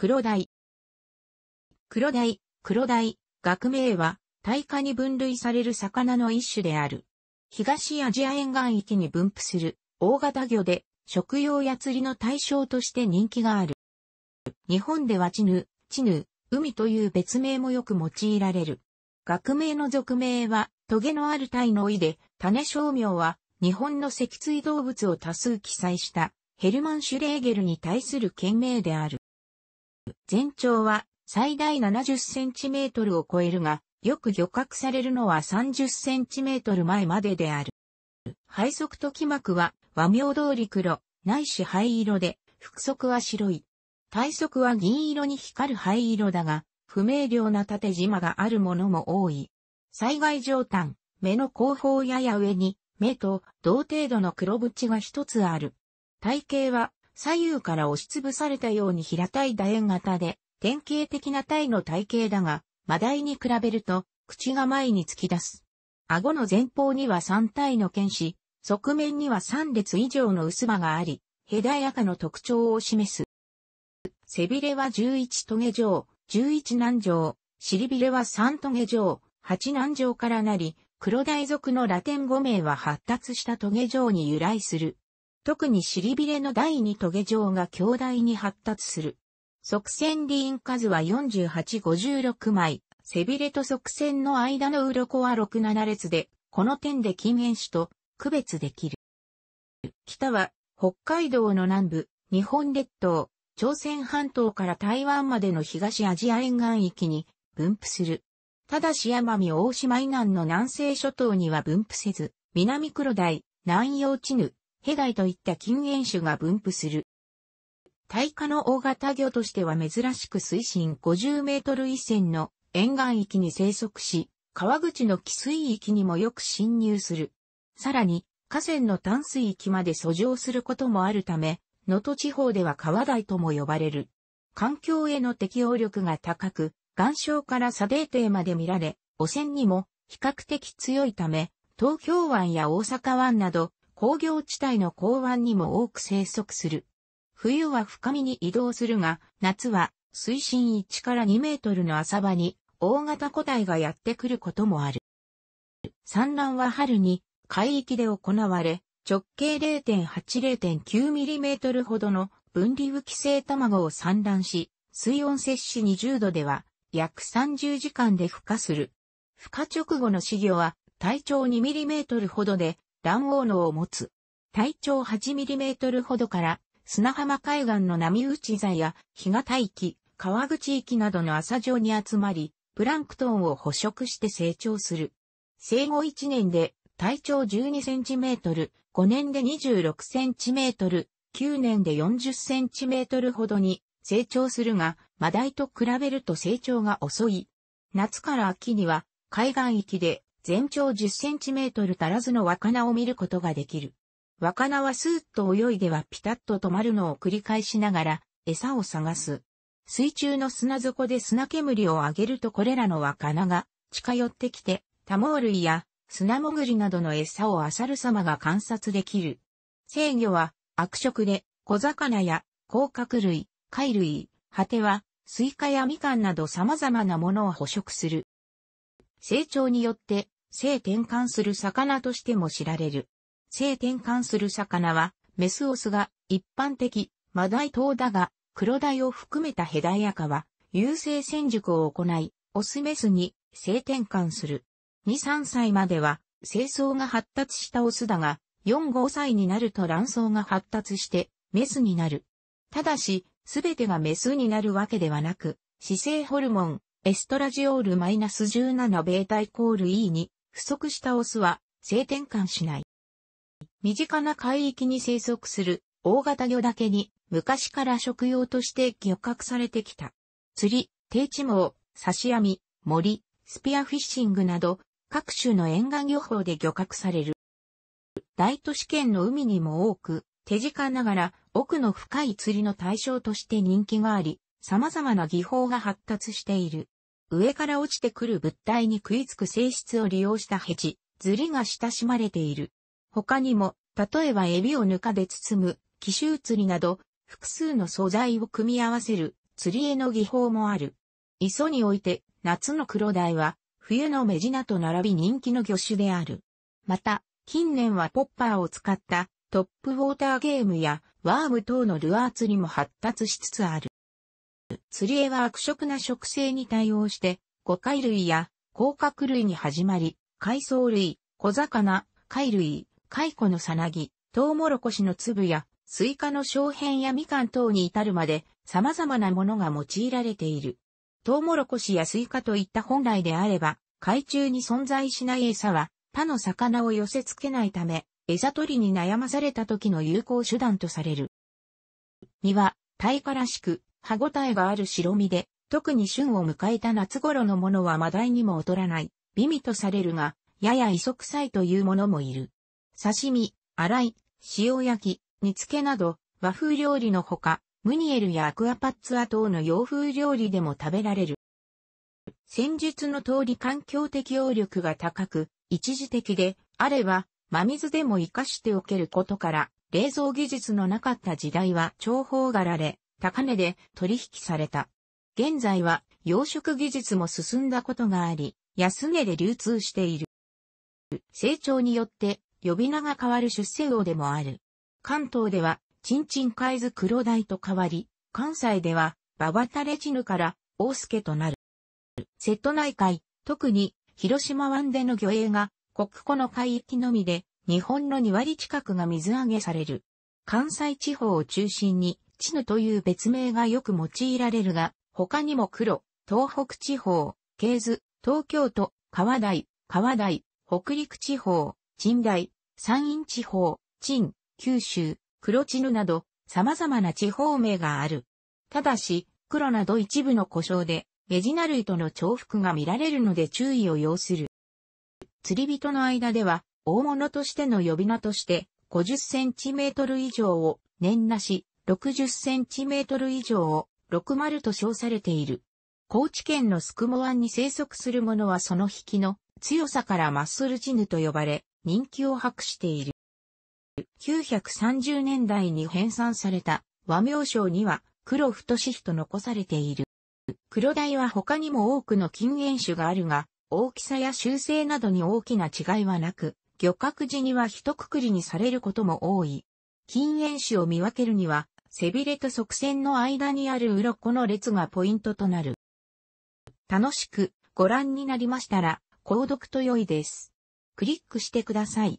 黒鯛。黒鯛、黒鯛、学名は、大化に分類される魚の一種である。東アジア沿岸域に分布する、大型魚で、食用や釣りの対象として人気がある。日本ではチヌ、チヌ、海という別名もよく用いられる。学名の俗名は、トゲのある鯛の意で、種商名は、日本の脊椎動物を多数記載した、ヘルマン・シュレーゲルに対する県名である。全長は最大70センチメートルを超えるが、よく漁獲されるのは30センチメートル前までである。背側と気膜は和名通り黒、ないし灰色で、腹側は白い。体側は銀色に光る灰色だが、不明瞭な縦縞があるものも多い。災害上端、目の後方やや上に、目と同程度の黒縁が一つある。体型は左右から押しつぶされたように平たい楕円型で、典型的な体の体型だが、マダイに比べると、口が前に突き出す。顎の前方には3体の剣士、側面には3列以上の薄葉があり、ヘダヤカの特徴を示す。背びれは11トゲ状、11南状、尻びれは3トゲ状、8南状からなり、黒大族のラテン語名は発達したトゲ状に由来する。特に尻びれの第二トゲ状が強大に発達する。側線リン数は4856枚、背びれと側線の間の鱗は67列で、この点で近縁種と区別できる。北は北海道の南部、日本列島、朝鮮半島から台湾までの東アジア沿岸域に分布する。ただし奄美大島以南の南西諸島には分布せず、南黒大、南洋地ぬ、ヘダイといった近縁種が分布する。大化の大型魚としては珍しく水深50メートル以前の沿岸域に生息し、川口の汽水域にもよく侵入する。さらに、河川の淡水域まで遡上することもあるため、能登地方では川台とも呼ばれる。環境への適応力が高く、岩礁から砂泥底まで見られ、汚染にも比較的強いため、東京湾や大阪湾など工業地帯の港湾にも多く生息する。冬は深みに移動するが、夏は水深1から2メートルの浅場に大型個体がやってくることもある。産卵は春に海域で行われ、直径0 8 0 9トルほどの分離浮き性卵を産卵し、水温摂氏20度では約30時間で孵化する。孵化直後の稚魚は体長2トルほどで卵黄脳を持つ。体長8トルほどから砂浜海岸の波打ち座や日が大気、川口域などの浅状に集まり、プランクトンを捕食して成長する。生後1年で体長12センチメートル、5年で26センチメートル、9年で40センチメートルほどに成長するが、マダイと比べると成長が遅い。夏から秋には海岸域で全長10センチメートル足らずの若菜を見ることができる。若菜はスーッと泳いではピタッと止まるのを繰り返しながら餌を探す。水中の砂底で砂煙を上げるとこれらの若菜が近寄ってきて多毛類や砂潜りなどの餌をアサル様が観察できる。制御は悪食で小魚や甲殻類、貝類、果てはスイカやみかんなど様々なものを捕食する。成長によって性転換する魚としても知られる。性転換する魚は、メスオスが一般的、マダイ島だが、黒ダイを含めたヘダイアカは、優性戦熟を行い、オスメスに性転換する。2、3歳までは、精巣が発達したオスだが、4、5歳になると卵巣が発達して、メスになる。ただし、すべてがメスになるわけではなく、姿勢ホルモン、エストラジオール -17 ベータイコール E に不足したオスは性転換しない。身近な海域に生息する大型魚だけに昔から食用として漁獲されてきた。釣り、低地網、刺し網、森、スピアフィッシングなど各種の沿岸漁法で漁獲される。大都市圏の海にも多く、手近ながら奥の深い釣りの対象として人気があり、様々な技法が発達している。上から落ちてくる物体に食いつく性質を利用したヘチ、ズリが親しまれている。他にも、例えばエビをぬかで包む、奇襲釣りなど、複数の素材を組み合わせる釣り絵の技法もある。磯において、夏の黒鯛は、冬のメジナと並び人気の魚種である。また、近年はポッパーを使ったトップウォーターゲームやワーム等のルアー釣りも発達しつつある。釣り絵は悪色な植生に対応して、五海類や甲殻類に始まり、海藻類、小魚、貝類、蚕のさなぎ、トウモロコシの粒や、スイカの小片やみかん等に至るまで、様々なものが用いられている。トウモロコシやスイカといった本来であれば、海中に存在しない餌は、他の魚を寄せ付けないため、餌取りに悩まされた時の有効手段とされる。身は、タからしく、歯ごたえがある白身で、特に旬を迎えた夏頃のものは真鯛にも劣らない、美味とされるが、やや磯臭いというものもいる。刺身、洗い、塩焼き、煮付けなど、和風料理のほか、ムニエルやアクアパッツァ等の洋風料理でも食べられる。戦術の通り環境適応力が高く、一時的で、あれば、真水でも活かしておけることから、冷蔵技術のなかった時代は重宝がられ、高値で取引された。現在は養殖技術も進んだことがあり、安値で流通している。成長によって呼び名が変わる出世魚でもある。関東では、チンチンカイズクロダイと変わり、関西では、ババタレチヌから、オースケとなる。瀬戸内海、特に、広島湾での魚営が、国庫の海域のみで、日本の2割近くが水揚げされる。関西地方を中心に、チヌという別名がよく用いられるが、他にも黒、東北地方、系図、東京都、川台、川台、北陸地方、鎮台、山陰地方、鎮、九州、黒チヌなど、様々な地方名がある。ただし、黒など一部の故障で、ゲジナ類との重複が見られるので注意を要する。釣り人の間では、大物としての呼び名として、50センチメートル以上を、年なし、60cm 以上を60と称されている。高知県のスクモ湾に生息するものはその引きの強さからマッスルジヌと呼ばれ、人気を博している。930年代に編纂された和名称には黒太しと残されている。黒鯛は他にも多くの禁煙種があるが、大きさや修正などに大きな違いはなく、漁獲時には一括りにされることも多い。禁煙種を見分けるには、背びれと側線の間にある鱗の列がポイントとなる。楽しくご覧になりましたら、購読と良いです。クリックしてください。